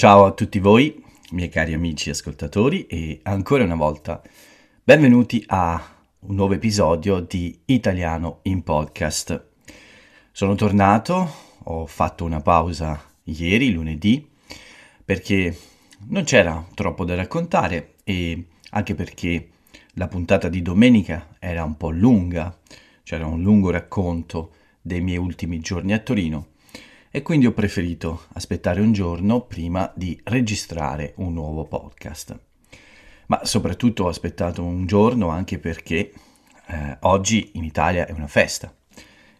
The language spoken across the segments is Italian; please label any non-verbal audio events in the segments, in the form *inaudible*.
Ciao a tutti voi, miei cari amici ascoltatori e ancora una volta benvenuti a un nuovo episodio di Italiano in podcast. Sono tornato, ho fatto una pausa ieri, lunedì, perché non c'era troppo da raccontare e anche perché la puntata di domenica era un po' lunga, c'era un lungo racconto dei miei ultimi giorni a Torino e quindi ho preferito aspettare un giorno prima di registrare un nuovo podcast. Ma soprattutto ho aspettato un giorno anche perché eh, oggi in Italia è una festa,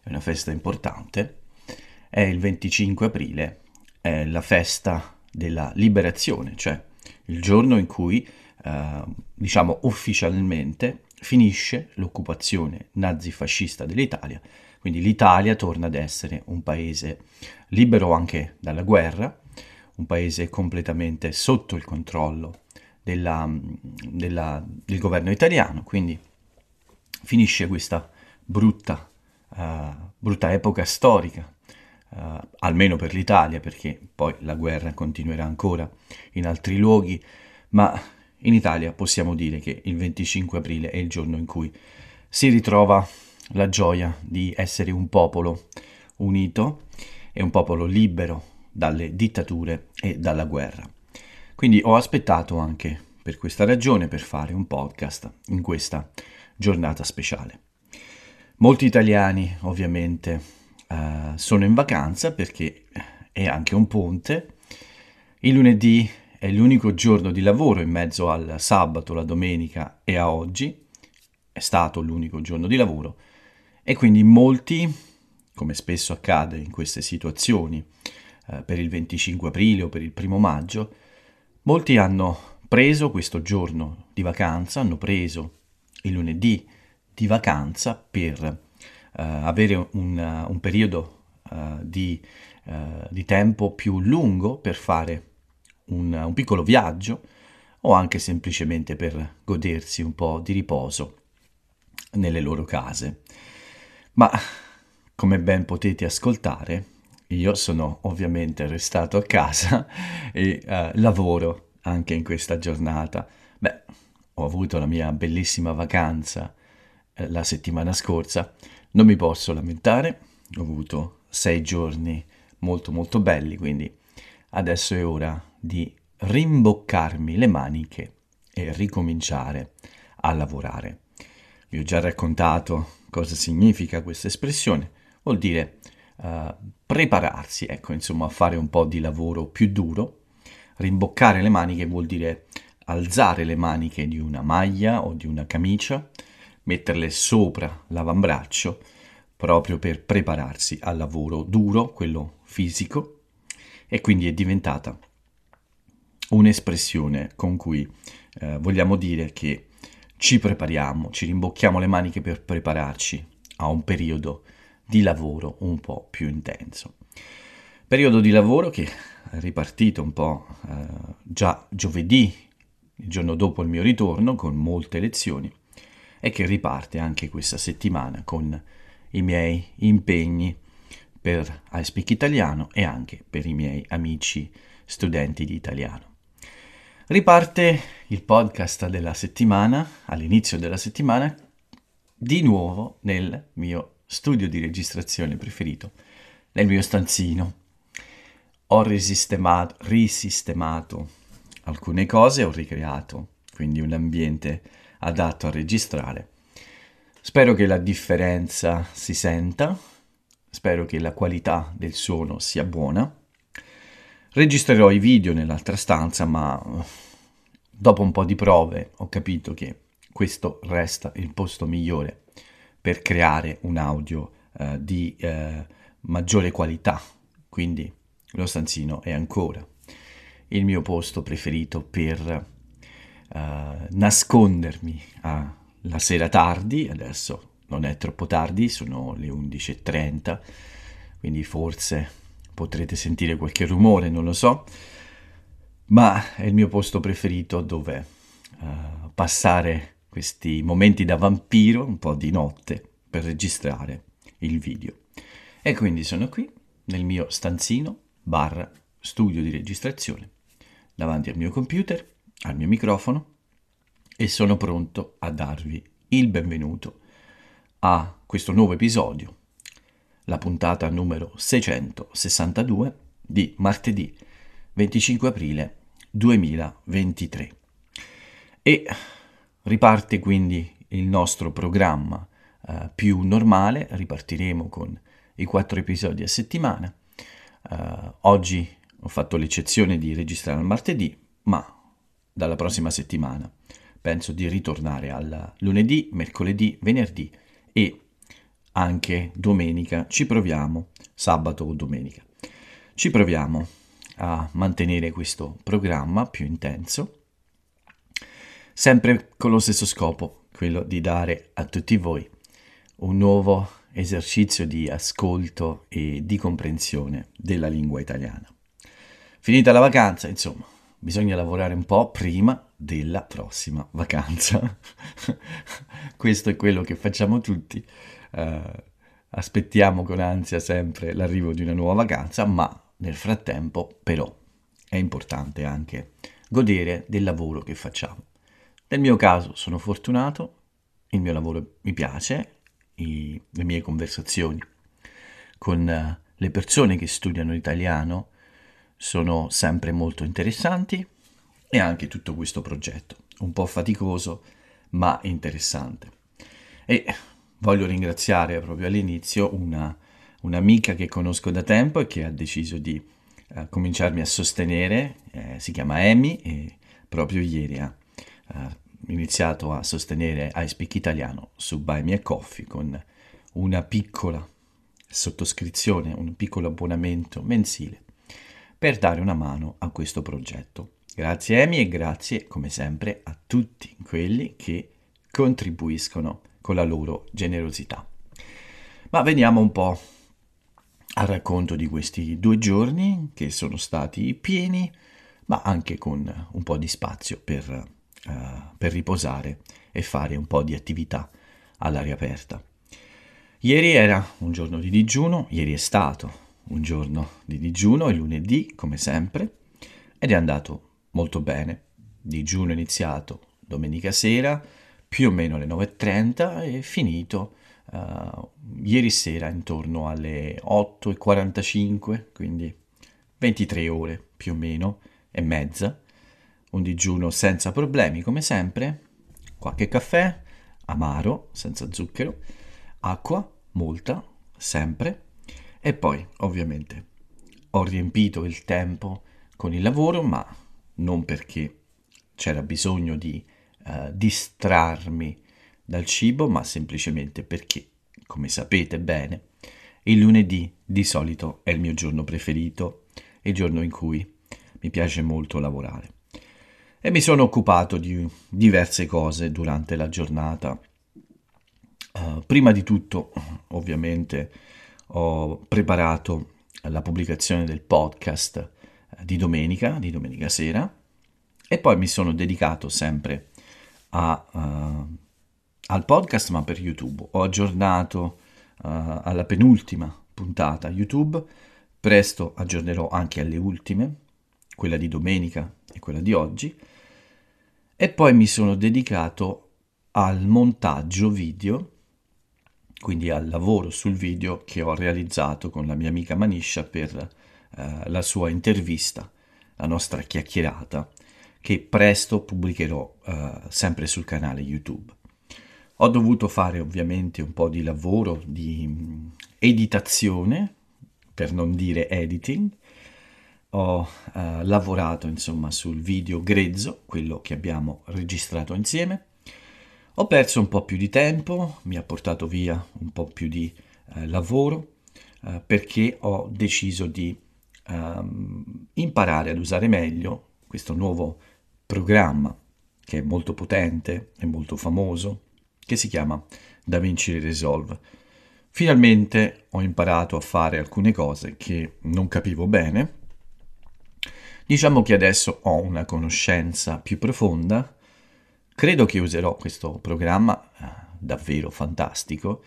è una festa importante, è il 25 aprile, è la festa della liberazione, cioè il giorno in cui, eh, diciamo ufficialmente, finisce l'occupazione nazifascista dell'Italia quindi l'Italia torna ad essere un paese libero anche dalla guerra, un paese completamente sotto il controllo della, della, del governo italiano, quindi finisce questa brutta, uh, brutta epoca storica, uh, almeno per l'Italia, perché poi la guerra continuerà ancora in altri luoghi, ma in Italia possiamo dire che il 25 aprile è il giorno in cui si ritrova la gioia di essere un popolo unito e un popolo libero dalle dittature e dalla guerra. Quindi ho aspettato anche per questa ragione per fare un podcast in questa giornata speciale. Molti italiani ovviamente eh, sono in vacanza perché è anche un ponte. Il lunedì è l'unico giorno di lavoro in mezzo al sabato, la domenica e a oggi. È stato l'unico giorno di lavoro e quindi molti, come spesso accade in queste situazioni, eh, per il 25 aprile o per il primo maggio, molti hanno preso questo giorno di vacanza, hanno preso il lunedì di vacanza per eh, avere un, un periodo eh, di, eh, di, tempo più lungo per fare un, un piccolo viaggio o anche semplicemente per godersi un po' di riposo nelle loro case. Ma come ben potete ascoltare, io sono ovviamente restato a casa *laughs* e eh, lavoro anche in questa giornata. Beh, ho avuto la mia bellissima vacanza eh, la settimana scorsa, non mi posso lamentare, ho avuto sei giorni molto molto belli, quindi adesso è ora di rimboccarmi le maniche e ricominciare a lavorare. Vi ho già raccontato cosa significa questa espressione, vuol dire eh, prepararsi, ecco insomma a fare un po' di lavoro più duro, rimboccare le maniche vuol dire alzare le maniche di una maglia o di una camicia, metterle sopra l'avambraccio proprio per prepararsi al lavoro duro, quello fisico, e quindi è diventata un'espressione con cui eh, vogliamo dire che ci prepariamo, ci rimbocchiamo le maniche per prepararci a un periodo di lavoro un po' più intenso. Periodo di lavoro che è ripartito un po' eh, già giovedì, il giorno dopo il mio ritorno, con molte lezioni e che riparte anche questa settimana con i miei impegni per iSpeak Italiano e anche per i miei amici studenti di italiano. Riparte il podcast della settimana, all'inizio della settimana, di nuovo nel mio studio di registrazione preferito, nel mio stanzino. Ho risistemato, risistemato alcune cose, ho ricreato quindi un ambiente adatto a registrare. Spero che la differenza si senta, spero che la qualità del suono sia buona Registrerò i video nell'altra stanza, ma dopo un po' di prove ho capito che questo resta il posto migliore per creare un audio eh, di eh, maggiore qualità. Quindi lo stanzino è ancora il mio posto preferito per eh, nascondermi la sera tardi. Adesso non è troppo tardi, sono le 11.30, quindi forse potrete sentire qualche rumore, non lo so, ma è il mio posto preferito dove uh, passare questi momenti da vampiro, un po' di notte, per registrare il video. E quindi sono qui nel mio stanzino barra studio di registrazione, davanti al mio computer, al mio microfono e sono pronto a darvi il benvenuto a questo nuovo episodio la puntata numero 662 di martedì 25 aprile 2023. E riparte quindi il nostro programma eh, più normale, ripartiremo con i quattro episodi a settimana. Eh, oggi ho fatto l'eccezione di registrare il martedì, ma dalla prossima settimana penso di ritornare al lunedì, mercoledì, venerdì e anche domenica ci proviamo, sabato o domenica, ci proviamo a mantenere questo programma più intenso, sempre con lo stesso scopo, quello di dare a tutti voi un nuovo esercizio di ascolto e di comprensione della lingua italiana. Finita la vacanza, insomma, bisogna lavorare un po' prima della prossima vacanza. *laughs* Questo è quello che facciamo tutti eh, aspettiamo con ansia sempre l'arrivo di una nuova vacanza, ma nel frattempo però è importante anche godere del lavoro che facciamo. Nel mio caso sono fortunato, il mio lavoro mi piace, i, le mie conversazioni con eh, le persone che studiano italiano sono sempre molto interessanti e anche tutto questo progetto, un po' faticoso ma interessante. E voglio ringraziare proprio all'inizio una, un'amica che conosco da tempo e che ha deciso di eh, cominciarmi a sostenere, eh, si chiama Amy e proprio ieri ha eh, iniziato a sostenere iSpeak Italiano su Buy Me a Coffee con una piccola sottoscrizione, un piccolo abbonamento mensile per dare una mano a questo progetto. Grazie Amy e grazie come sempre a tutti quelli che contribuiscono a con la loro generosità. Ma veniamo un po' al racconto di questi due giorni che sono stati pieni, ma anche con un po' di spazio per, uh, per riposare e fare un po' di attività all'aria aperta. Ieri era un giorno di digiuno, ieri è stato un giorno di digiuno, è lunedì come sempre, ed è andato molto bene. Digiuno iniziato domenica sera, più o meno alle 9.30 e finito uh, ieri sera intorno alle 8.45, quindi 23 ore più o meno e mezza. Un digiuno senza problemi come sempre, qualche caffè, amaro, senza zucchero, acqua, molta, sempre. E poi, ovviamente, ho riempito il tempo con il lavoro, ma non perché c'era bisogno di eh, distrarmi dal cibo, ma semplicemente perché, come sapete bene, il lunedì di solito è il mio giorno preferito, il giorno in cui mi piace molto lavorare. E mi sono occupato di diverse cose durante la giornata. Uh, prima di tutto, ovviamente, ho preparato la pubblicazione del podcast eh, di domenica, di domenica sera, e poi mi sono dedicato sempre a a, uh, al podcast ma per YouTube. Ho aggiornato uh, alla penultima puntata YouTube, presto aggiornerò anche alle ultime, quella di domenica e quella di oggi, e poi mi sono dedicato al montaggio video, quindi al lavoro sul video che ho realizzato con la mia amica Manisha per eh, la sua intervista, la nostra chiacchierata che presto pubblicherò eh, sempre sul canale YouTube. Ho dovuto fare ovviamente un po' di lavoro di mm, editazione, per non dire editing, ho eh, lavorato insomma sul video grezzo, quello che abbiamo registrato insieme. Ho perso un po' più di tempo, mi ha portato via un po' più di eh, lavoro eh, perché ho deciso di ehm, imparare ad usare meglio questo nuovo programma che è molto potente e molto famoso, che si chiama Da Vinci Resolve. Finalmente ho imparato a fare alcune cose che non capivo bene. Diciamo che adesso ho una conoscenza più profonda. Credo che userò questo programma eh, davvero fantastico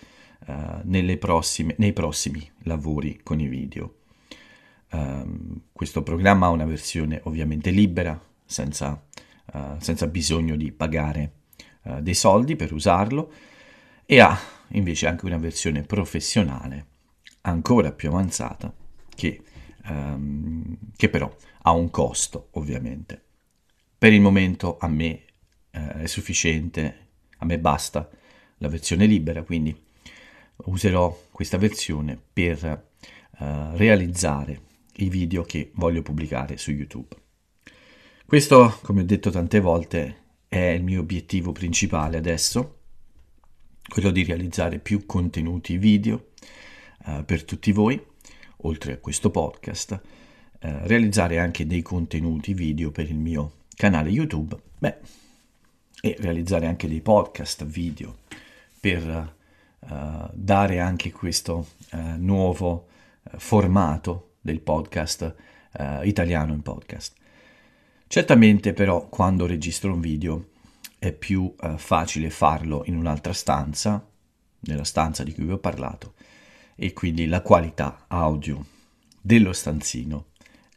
eh, prossime, nei prossimi lavori con i video. Um, questo programma ha una versione ovviamente libera senza, uh, senza bisogno di pagare uh, dei soldi per usarlo e ha invece anche una versione professionale ancora più avanzata che, um, che però ha un costo ovviamente. Per il momento a me eh, è sufficiente, a me basta la versione libera, quindi userò questa versione per eh, realizzare i video che voglio pubblicare su YouTube. Questo, come ho detto tante volte, è il mio obiettivo principale adesso, quello di realizzare più contenuti video eh, per tutti voi, oltre a questo podcast, eh, realizzare anche dei contenuti video per il mio canale YouTube, beh, e realizzare anche dei podcast video per eh, dare anche questo eh, nuovo eh, formato del podcast eh, italiano in podcast. Certamente però quando registro un video è più eh, facile farlo in un'altra stanza, nella stanza di cui vi ho parlato, e quindi la qualità audio dello stanzino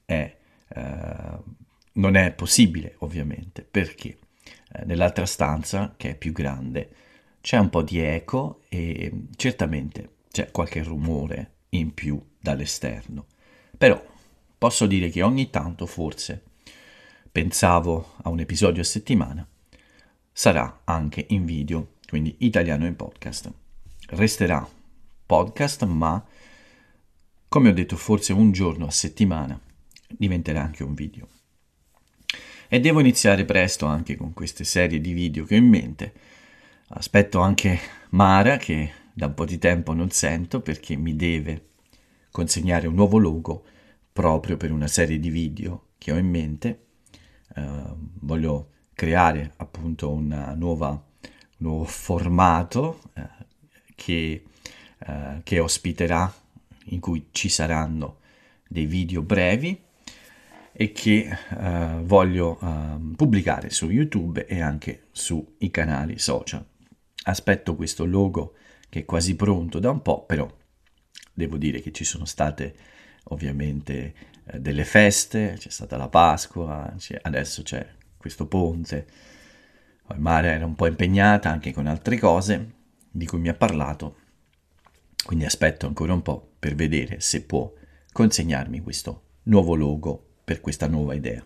è, eh, non è possibile ovviamente perché eh, nell'altra stanza che è più grande c'è un po' di eco e certamente c'è qualche rumore in più dall'esterno però posso dire che ogni tanto forse pensavo a un episodio a settimana, sarà anche in video, quindi italiano in podcast. Resterà podcast, ma come ho detto forse un giorno a settimana diventerà anche un video. E devo iniziare presto anche con queste serie di video che ho in mente. Aspetto anche Mara che da un po' di tempo non sento perché mi deve consegnare un nuovo logo proprio per una serie di video che ho in mente eh, voglio creare appunto nuova, un nuovo formato eh, che, eh, che, ospiterà, in cui ci saranno dei video brevi e che eh, voglio ehm, pubblicare su YouTube e anche sui canali social. Aspetto questo logo che è quasi pronto da un po', però devo dire che ci sono state ovviamente eh, delle feste, c'è stata la Pasqua, c'è, adesso c'è questo ponte. Mara era un po' impegnata anche con altre cose di cui mi ha parlato, quindi aspetto ancora un po' per vedere se può consegnarmi questo nuovo logo per questa nuova idea.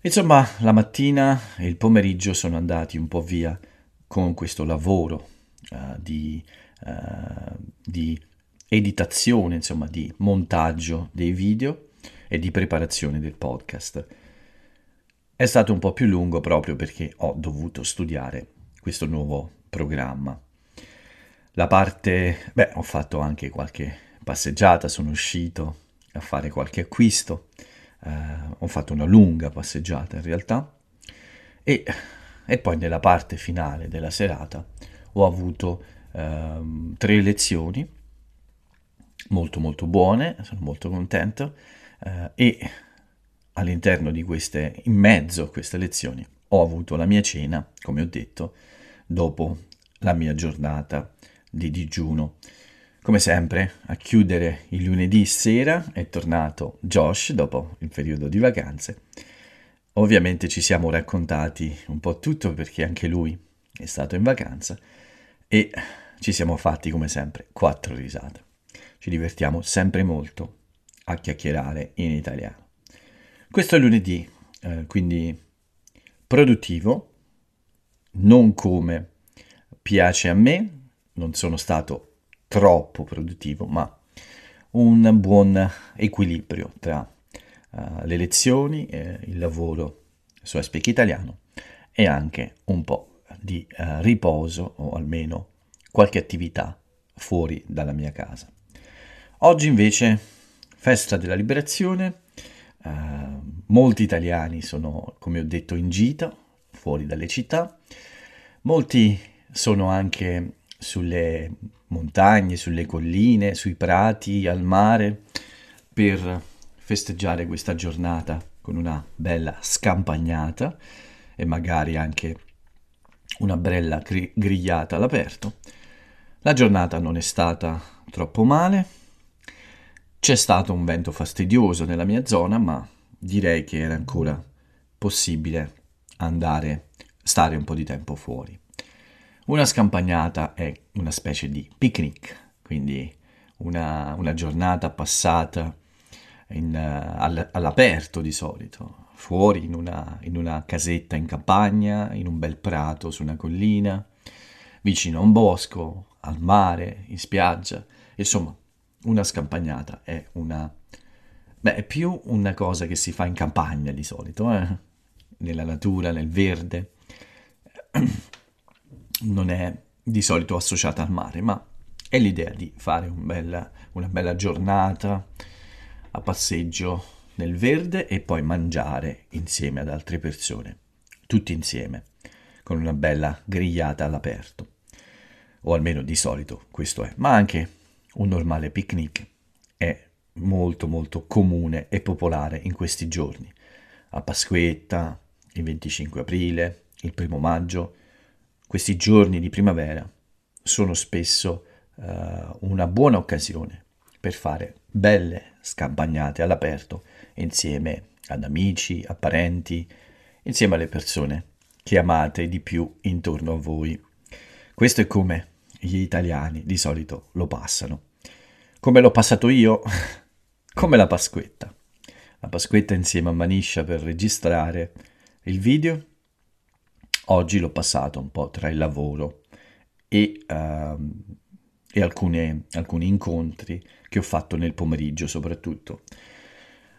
Insomma, la mattina e il pomeriggio sono andati un po' via con questo lavoro uh, di, uh, di editazione, insomma, di montaggio dei video e di preparazione del podcast. È stato un po' più lungo proprio perché ho dovuto studiare questo nuovo programma. La parte, beh, ho fatto anche qualche passeggiata, sono uscito a fare qualche acquisto, eh, ho fatto una lunga passeggiata in realtà e, e, poi nella parte finale della serata ho avuto eh, tre lezioni molto molto buone, sono molto contento eh, e all'interno di queste, in mezzo a queste lezioni, ho avuto la mia cena, come ho detto, dopo la mia giornata di digiuno. Come sempre, a chiudere il lunedì sera è tornato Josh dopo il periodo di vacanze. Ovviamente ci siamo raccontati un po' tutto perché anche lui è stato in vacanza e ci siamo fatti come sempre quattro risate. Ci divertiamo sempre molto a chiacchierare in italiano. Questo è lunedì, eh, quindi produttivo, non come piace a me, non sono stato troppo produttivo, ma un buon equilibrio tra uh, le lezioni, eh, il lavoro su Aspec Italiano e anche un po' di uh, riposo o almeno qualche attività fuori dalla mia casa. Oggi invece festa della liberazione, eh, molti italiani sono, come ho detto, in gita, fuori dalle città, molti sono anche sulle montagne, sulle colline, sui prati, al mare, per festeggiare questa giornata con una bella scampagnata e magari anche una bella grigliata all'aperto. La giornata non è stata troppo male, c'è stato un vento fastidioso nella mia zona, ma direi che era ancora possibile andare, stare un po' di tempo fuori. Una scampagnata è una specie di picnic, quindi una, una giornata passata in, all, all'aperto di solito, fuori in una, in una casetta in campagna, in un bel prato su una collina, vicino a un bosco, al mare, in spiaggia, insomma una scampagnata è una... Beh, è più una cosa che si fa in campagna di solito, eh? nella natura, nel verde. *clears throat* Non è di solito associata al mare, ma è l'idea di fare un bella, una bella giornata a passeggio nel verde e poi mangiare insieme ad altre persone, tutti insieme, con una bella grigliata all'aperto. O almeno di solito questo è, ma anche un normale picnic è molto molto comune e popolare in questi giorni. A Pasquetta, il 25 aprile, il primo maggio, questi giorni di primavera sono spesso uh, una buona occasione per fare belle scampagnate all'aperto insieme ad amici, a parenti, insieme alle persone che amate di più intorno a voi. Questo è come gli italiani di solito lo passano. Come l'ho passato io? *laughs* Come la Pasquetta. La Pasquetta insieme a Maniscia per registrare il video. Oggi l'ho passato un po' tra il lavoro e, uh, e alcune, alcuni incontri che ho fatto nel pomeriggio soprattutto.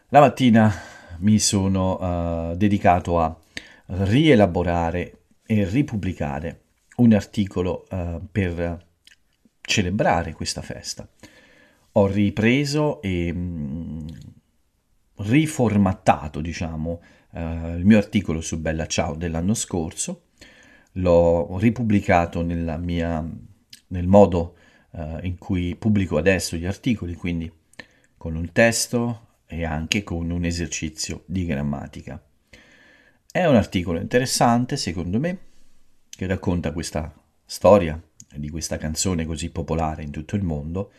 La mattina mi sono uh, dedicato a rielaborare e ripubblicare un articolo eh, per celebrare questa festa. Ho ripreso e mh, mm, riformattato, diciamo, eh, il mio articolo su Bella Ciao dell'anno scorso, l'ho ripubblicato mia, nel modo eh, in cui pubblico adesso gli articoli, quindi con un testo e anche con un esercizio di grammatica. È un articolo interessante, secondo me, che racconta questa storia di questa canzone così popolare in tutto il mondo,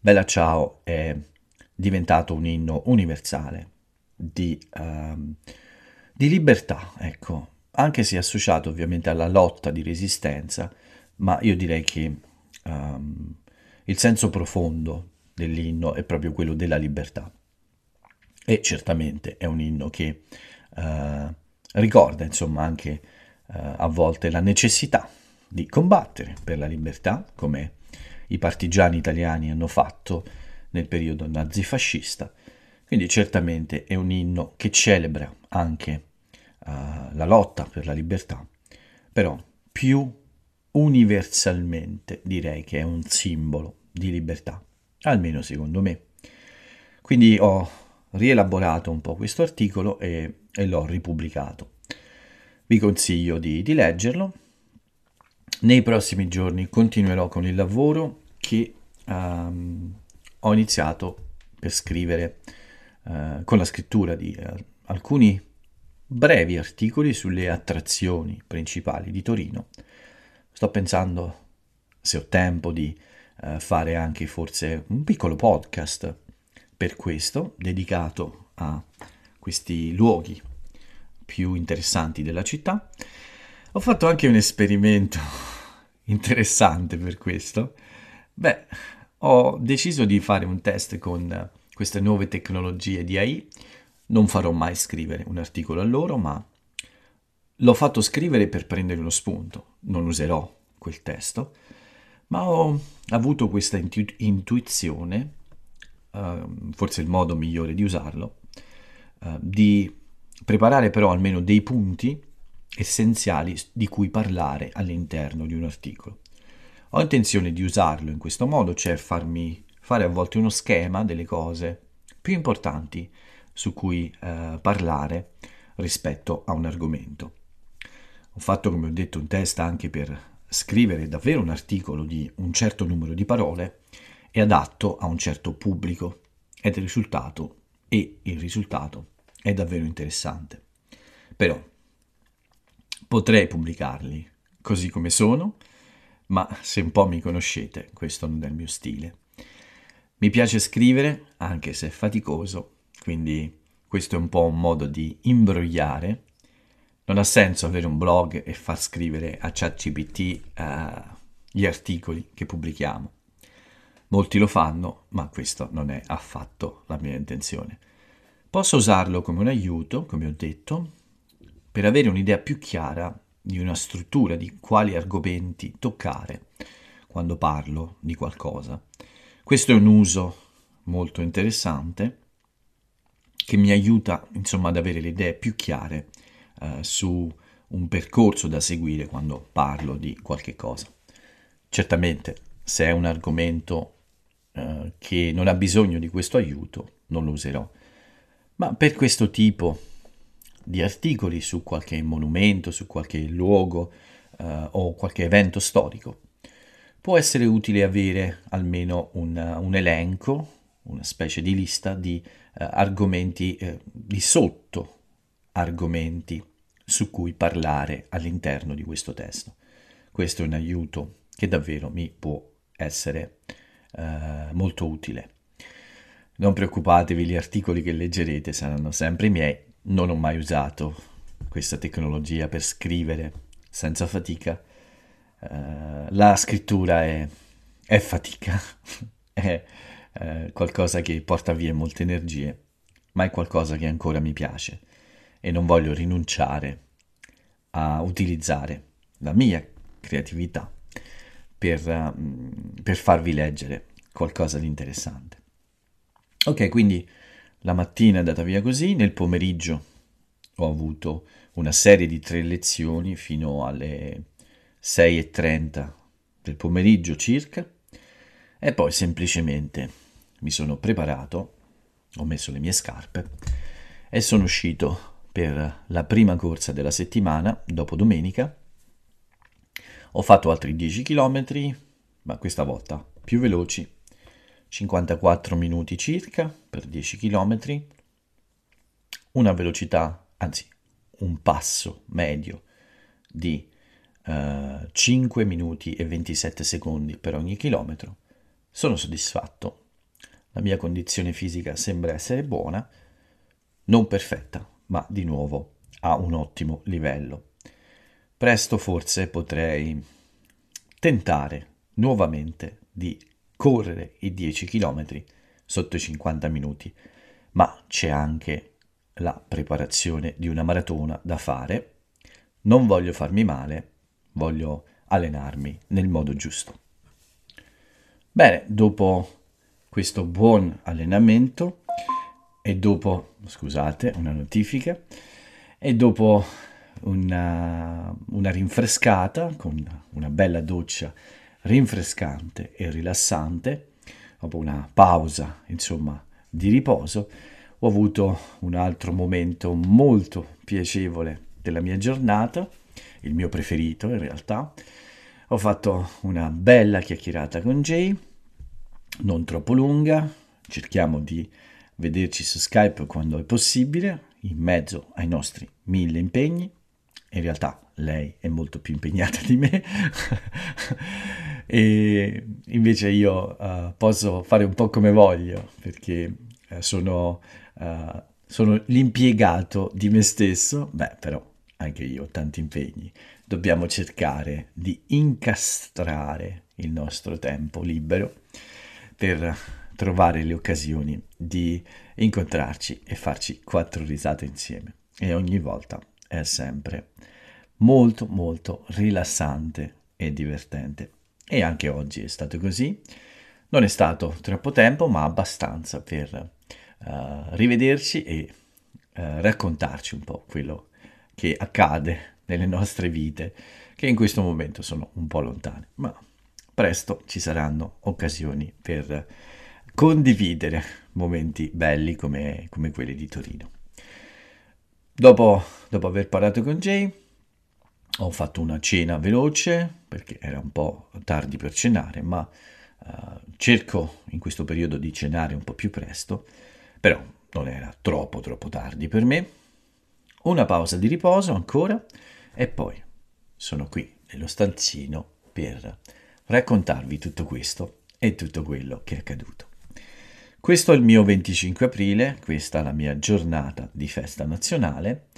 Bella Ciao è diventato un inno universale di, uh, di libertà, ecco, anche se associato ovviamente alla lotta di resistenza, ma io direi che um, il senso profondo dell'inno è proprio quello della libertà. E certamente è un inno che uh, ricorda, insomma, anche eh, a volte la necessità di combattere per la libertà, come i partigiani italiani hanno fatto nel periodo nazifascista. Quindi certamente è un inno che celebra anche uh, la lotta per la libertà, però più universalmente direi che è un simbolo di libertà, almeno secondo me. Quindi ho rielaborato un po' questo articolo e, e l'ho ripubblicato vi consiglio di, di leggerlo. Nei prossimi giorni continuerò con il lavoro che um, ho iniziato per scrivere uh, con la scrittura di uh, alcuni brevi articoli sulle attrazioni principali di Torino. Sto pensando, se ho tempo, di uh, fare anche forse un piccolo podcast per questo, dedicato a questi luoghi più interessanti della città. Ho fatto anche un esperimento *laughs* interessante per questo. Beh, ho deciso di fare un test con queste nuove tecnologie di AI. Non farò mai scrivere un articolo a loro, ma l'ho fatto scrivere per prendere uno spunto. Non userò quel testo, ma ho avuto questa intu- intuizione, uh, forse il modo migliore di usarlo, uh, di preparare però almeno dei punti essenziali di cui parlare all'interno di un articolo. Ho intenzione di usarlo in questo modo, cioè farmi fare a volte uno schema delle cose più importanti su cui eh, parlare rispetto a un argomento. Ho fatto, come ho detto, un test anche per scrivere davvero un articolo di un certo numero di parole e adatto a un certo pubblico ed il risultato, e il risultato è davvero interessante. Però potrei pubblicarli così come sono, ma se un po' mi conoscete, questo non è il mio stile. Mi piace scrivere, anche se è faticoso, quindi questo è un po' un modo di imbrogliare. Non ha senso avere un blog e far scrivere a ChatGPT uh, gli articoli che pubblichiamo. Molti lo fanno, ma questa non è affatto la mia intenzione. Posso usarlo come un aiuto, come ho detto, per avere un'idea più chiara di una struttura, di quali argomenti toccare quando parlo di qualcosa. Questo è un uso molto interessante che mi aiuta insomma ad avere le idee più chiare eh, su un percorso da seguire quando parlo di qualche cosa. Certamente se è un argomento eh, che non ha bisogno di questo aiuto non lo userò ma per questo tipo di articoli su qualche monumento, su qualche luogo eh, o qualche evento storico, può essere utile avere almeno un, un elenco, una specie di lista di eh, argomenti, eh, di sotto argomenti su cui parlare all'interno di questo testo. Questo è un aiuto che davvero mi può essere eh, molto utile. Non preoccupatevi, gli articoli che leggerete saranno sempre miei. Non ho mai usato questa tecnologia per scrivere senza fatica. Uh, la scrittura è, è fatica, *laughs* è uh, qualcosa che porta via molte energie, ma è qualcosa che ancora mi piace e non voglio rinunciare a utilizzare la mia creatività per, uh, per farvi leggere qualcosa di interessante. Ok, quindi la mattina è andata via così, nel pomeriggio ho avuto una serie di tre lezioni fino alle 6.30 del pomeriggio circa e poi semplicemente mi sono preparato, ho messo le mie scarpe e sono uscito per la prima corsa della settimana, dopo domenica. Ho fatto altri 10 km, ma questa volta più veloci 54 minuti circa per 10 km, una velocità, anzi un passo medio di eh, 5 minuti e 27 secondi per ogni chilometro, sono soddisfatto. La mia condizione fisica sembra essere buona, non perfetta, ma di nuovo a un ottimo livello. Presto forse potrei tentare nuovamente di correre i 10 km sotto i 50 minuti, ma c'è anche la preparazione di una maratona da fare. Non voglio farmi male, voglio allenarmi nel modo giusto. Bene, dopo questo buon allenamento e dopo, scusate, una notifica, e dopo una, una rinfrescata con una bella doccia rinfrescante e rilassante, dopo una pausa, insomma, di riposo, ho avuto un altro momento molto piacevole della mia giornata, il mio preferito in realtà. Ho fatto una bella chiacchierata con Jay, non troppo lunga, cerchiamo di vederci su Skype quando è possibile, in mezzo ai nostri mille impegni. In realtà lei è molto più impegnata di me. *laughs* e invece io uh, posso fare un po' come voglio perché eh, sono, uh, sono l'impiegato di me stesso, beh però anche io ho tanti impegni, dobbiamo cercare di incastrare il nostro tempo libero per trovare le occasioni di incontrarci e farci quattro risate insieme e ogni volta è sempre molto molto rilassante e divertente. E anche oggi è stato così. Non è stato troppo tempo, ma abbastanza per uh, rivederci e uh, raccontarci un po' quello che accade nelle nostre vite, che in questo momento sono un po' lontane, ma presto ci saranno occasioni per condividere momenti belli come, come quelli di Torino. Dopo, dopo aver parlato con Jay, ho fatto una cena veloce perché era un po' tardi per cenare, ma uh, cerco in questo periodo di cenare un po' più presto, però non era troppo troppo tardi per me. Una pausa di riposo ancora e poi sono qui nello stanzino per raccontarvi tutto questo e tutto quello che è accaduto. Questo è il mio 25 aprile, questa è la mia giornata di festa nazionale.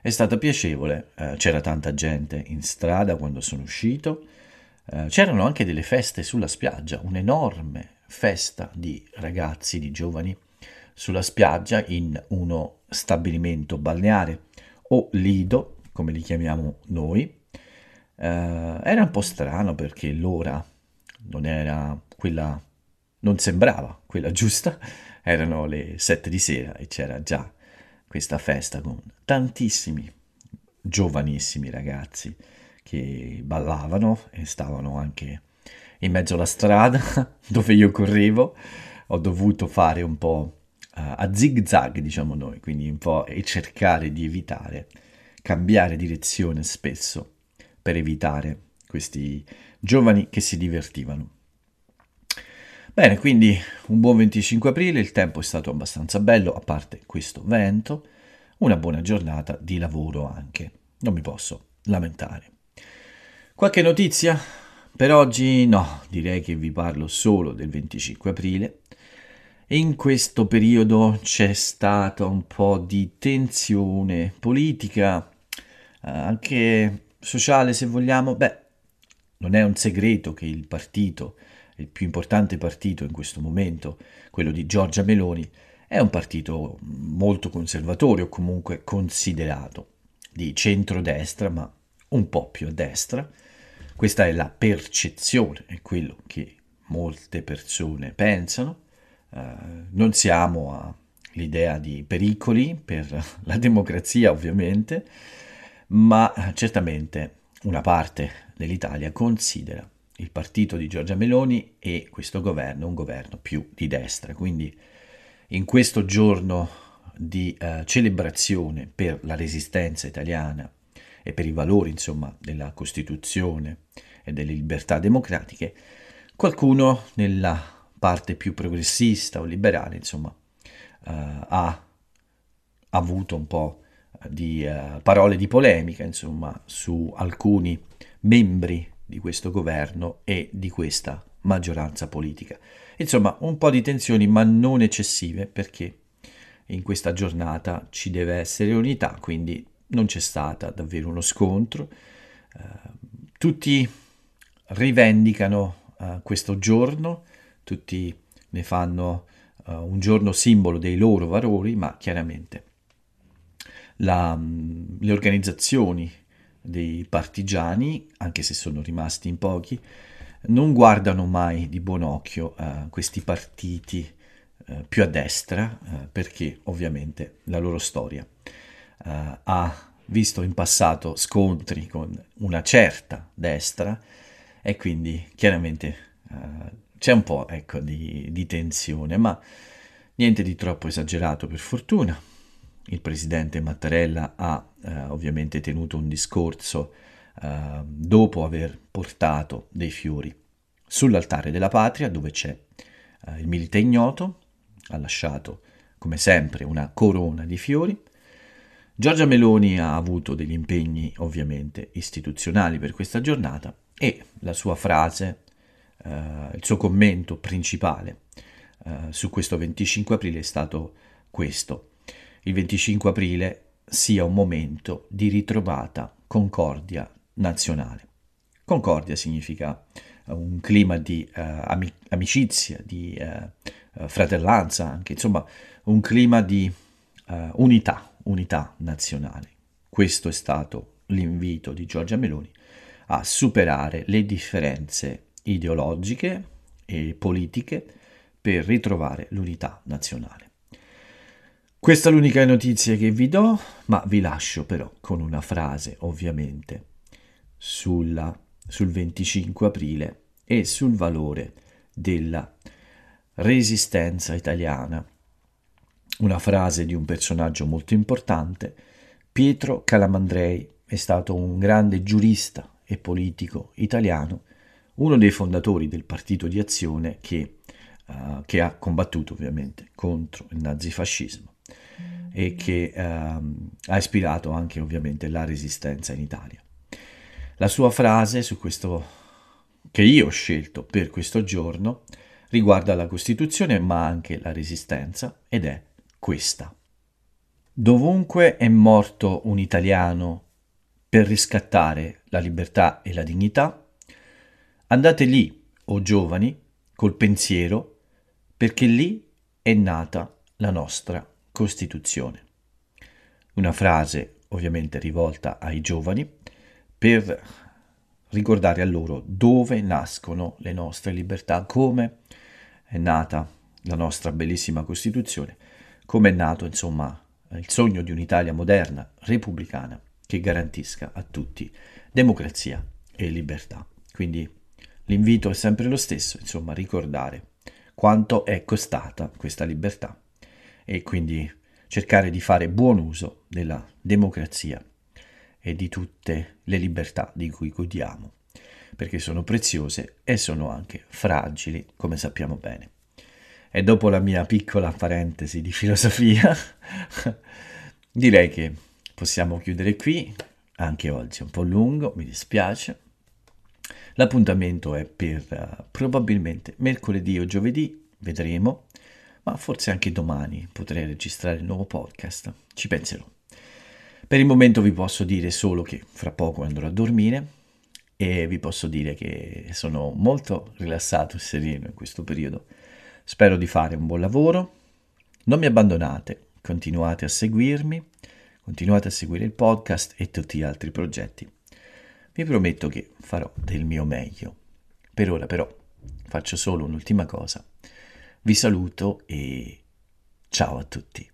È stata piacevole, eh, c'era tanta gente in strada quando sono uscito, eh, c'erano anche delle feste sulla spiaggia, un'enorme festa di ragazzi, di giovani sulla spiaggia in uno stabilimento balneare o lido, come li chiamiamo noi. Eh, era un po' strano perché l'ora non era quella, non sembrava quella giusta, *laughs* erano le 7 di sera e c'era già questa festa con tantissimi giovanissimi ragazzi che ballavano e stavano anche in mezzo alla strada *laughs* dove io correvo. Ho dovuto fare un po' eh, a zig zag, diciamo noi, quindi un po' e cercare di evitare, cambiare direzione spesso per evitare questi giovani che si divertivano. Bene, quindi un buon 25 aprile, il tempo è stato abbastanza bello, a parte questo vento, una buona giornata di lavoro anche, non mi posso lamentare. Qualche notizia? Per oggi no, direi che vi parlo solo del 25 aprile. In questo periodo c'è stata un po' di tensione politica, eh, anche sociale se vogliamo. Beh, non è un segreto che il partito il più importante partito in questo momento, quello di Giorgia Meloni, è un partito molto conservatore o comunque considerato di centrodestra, ma un po' più a destra. Questa è la percezione, è quello che molte persone pensano. Eh, non siamo all'idea di pericoli per la democrazia, ovviamente, ma certamente una parte dell'Italia considera il partito di Giorgia Meloni e questo governo un governo più di destra. Quindi in questo giorno di eh, celebrazione per la resistenza italiana e per i valori insomma, della Costituzione e delle libertà democratiche, qualcuno nella parte più progressista o liberale insomma, eh, ha avuto un po' di eh, parole di polemica insomma, su alcuni membri di questo governo e di questa maggioranza politica. Insomma, un po' di tensioni, ma non eccessive, perché in questa giornata ci deve essere unità, quindi non c'è stata davvero uno scontro. Eh, tutti rivendicano eh, questo giorno, tutti ne fanno eh, un giorno simbolo dei loro valori, ma chiaramente la, mm, le organizzazioni dei partigiani, anche se sono rimasti in pochi, non guardano mai di buon occhio uh, questi partiti uh, più a destra, uh, perché ovviamente la loro storia ha visto in passato scontri con una certa destra e quindi chiaramente c'è un po' ecco, di, di tensione, ma niente di troppo esagerato per fortuna il presidente Mattarella ha eh, ovviamente tenuto un discorso eh, dopo aver portato dei fiori sull'altare della patria dove c'è eh, il milite ignoto, ha lasciato come sempre una corona di fiori. Giorgia Meloni ha avuto degli impegni ovviamente istituzionali per questa giornata e la sua frase, eh, il suo commento principale eh, su questo 25 aprile è stato questo il 25 aprile sia un momento di ritrovata concordia nazionale. Concordia significa eh, un clima di eh, amicizia, di eh, fratellanza, anche insomma un clima di eh, unità, unità nazionale. Questo è stato l'invito di Giorgia Meloni a superare le differenze ideologiche e politiche per ritrovare l'unità nazionale. Questa è l'unica notizia che vi do, ma vi lascio però con una frase ovviamente sulla, sul 25 aprile e sul valore della resistenza italiana. Una frase di un personaggio molto importante, Pietro Calamandrei, è stato un grande giurista e politico italiano, uno dei fondatori del Partito di Azione che, uh, che ha combattuto ovviamente contro il nazifascismo e che ehm, ha ispirato anche ovviamente la resistenza in Italia. La sua frase su questo che io ho scelto per questo giorno riguarda la Costituzione ma anche la resistenza ed è questa. Dovunque è morto un italiano per riscattare la libertà e la dignità, andate lì, o oh giovani, col pensiero, perché lì è nata la nostra Costituzione. Una frase ovviamente rivolta ai giovani per ricordare a loro dove nascono le nostre libertà, come è nata la nostra bellissima Costituzione, come è nato insomma il sogno di un'Italia moderna, repubblicana, che garantisca a tutti democrazia e libertà. Quindi l'invito è sempre lo stesso, insomma, ricordare quanto è costata questa libertà e quindi cercare di fare buon uso della democrazia e di tutte le libertà di cui godiamo, perché sono preziose e sono anche fragili, come sappiamo bene. E dopo la mia piccola parentesi di filosofia, *laughs* direi che possiamo chiudere qui, anche oggi è un po' lungo, mi dispiace. L'appuntamento è per uh, probabilmente mercoledì o giovedì, vedremo ma forse anche domani potrei registrare il nuovo podcast, ci penserò. Per il momento vi posso dire solo che fra poco andrò a dormire e vi posso dire che sono molto rilassato e sereno in questo periodo. Spero di fare un buon lavoro. Non mi abbandonate, continuate a seguirmi, continuate a seguire il podcast e tutti gli altri progetti. Vi prometto che farò del mio meglio. Per ora però faccio solo un'ultima cosa vi saluto e ciao a tutti.